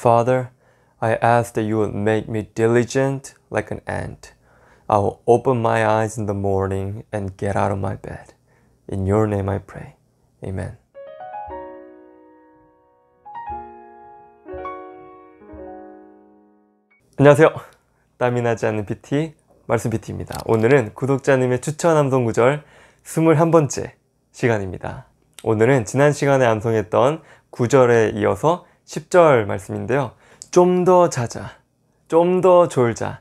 Father, I ask that you would make me diligent like an ant. I will open my eyes in the morning and get out of my bed. In your name I pray. Amen. 안녕하세요. 땀이 나지 않는 PT 말씀 PT입니다. 오늘은 구독자님의 추천 암송 구절 21번째 시간입니다. 오늘은 지난 시간에 암송했던 구절에 이어서 10절 말씀인데요. 좀 더 자자, 좀 더 졸자,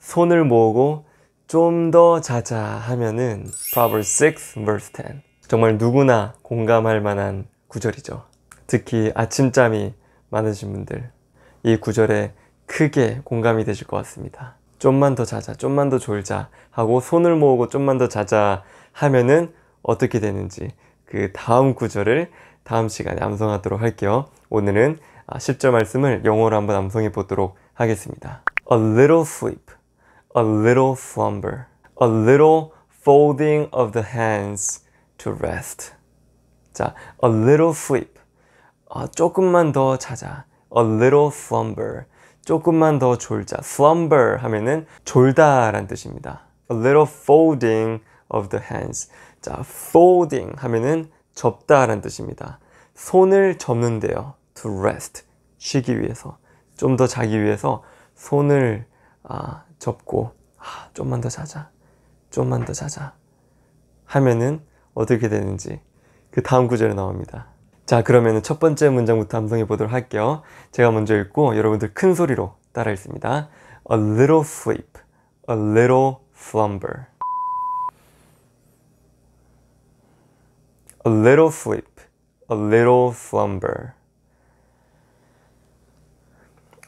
손을 모으고 좀 더 자자 하면은 Proverbs 6 verse 10 정말 누구나 공감할 만한 구절이죠. 특히 아침잠이 많으신 분들 이 구절에 크게 공감이 되실 것 같습니다. 좀만 더 자자, 좀만 더 졸자 하고 손을 모으고 좀만 더 자자 하면은 어떻게 되는지 그 다음 구절을 다음 시간에 암송하도록 할게요. 오늘은 10절 말씀을 영어로 한번 암송해 보도록 하겠습니다. A little sleep, a little slumber, a little folding of the hands to rest. 자, a little sleep, 아, 조금만 더 자자. a little slumber, 조금만 더 졸자. slumber 하면은 졸다란 뜻입니다. a little folding of the hands. 자, folding 하면은 접다라는 뜻입니다. 손을 접는데요. to rest, 쉬기 위해서, 좀 더 자기 위해서 손을 아, 접고 아, 좀만 더 자자, 좀만 더 자자 하면은 어떻게 되는지 그 다음 구절에 나옵니다. 자 그러면 첫 번째 문장부터 암송해 보도록 할게요. 제가 먼저 읽고 여러분들 큰 소리로 따라 읽습니다. A little sleep, a little slumber. a little flip, a little slumber.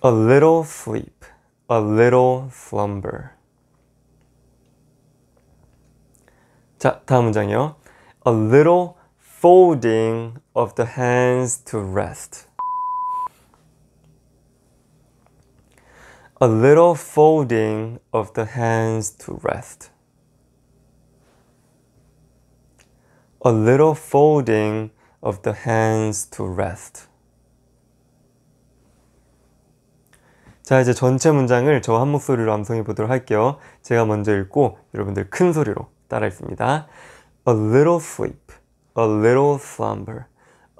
A little sleep, a little slumber. 자, 다음 문장이요. A little folding of the hands to rest. A little folding of the hands to rest. a little folding of the hands to rest. 자, 이제 전체 문장을 저 한 목소리로 암송해 보도록 할게요. 제가 먼저 읽고 여러분들 큰 소리로 따라 읽습니다. A little sleep, a little slumber,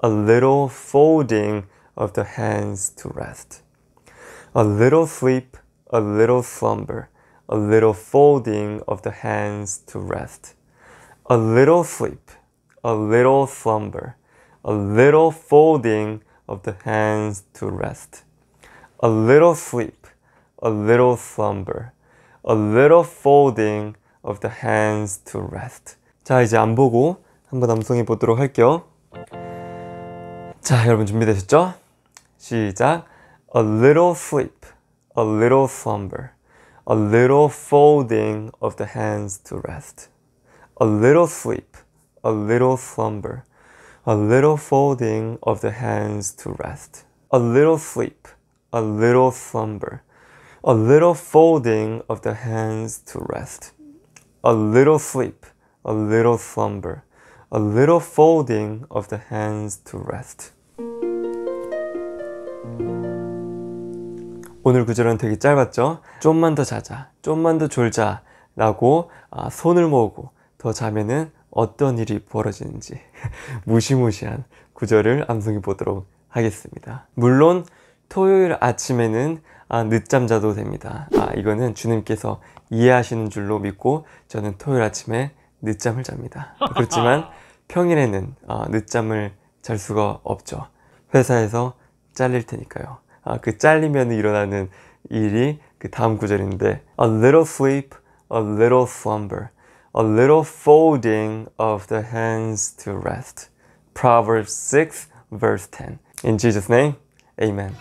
a little folding of the hands to rest. A little sleep, a little slumber, a little folding of the hands to rest. A little sleep, a little slumber, a little folding of the hands to rest, a little sleep, a little slumber, a little folding of the hands to rest. 자, 이제 안 보고 한번 암송해 보도록 할게요. 자, 여러분 준비되셨죠? 시작. A little sleep, a little slumber, a little folding of the hands to rest, a little sleep, a little slumber, a little folding of the hands to rest, a little sleep, a little slumber, a little folding of the hands to rest, a little sleep, a little slumber, a little folding of the hands to rest. 오늘 구절은 되게 짧았죠? 좀만 더 자자, 좀만 더 졸자 라고 손을 모으고 더 자면은 어떤 일이 벌어지는지 무시무시한 구절을 암송해 보도록 하겠습니다. 물론 토요일 아침에는 아, 늦잠 자도 됩니다. 아, 이거는 주님께서 이해하시는 줄로 믿고 저는 토요일 아침에 늦잠을 잡니다. 그렇지만 평일에는 아, 늦잠을 잘 수가 없죠. 회사에서 잘릴 테니까요. 아, 그 잘리면 일어나는 일이 그 다음 구절인데 A little sleep, a little slumber a little folding of the hands to rest. Proverbs 6, verse 10. In Jesus' name, amen.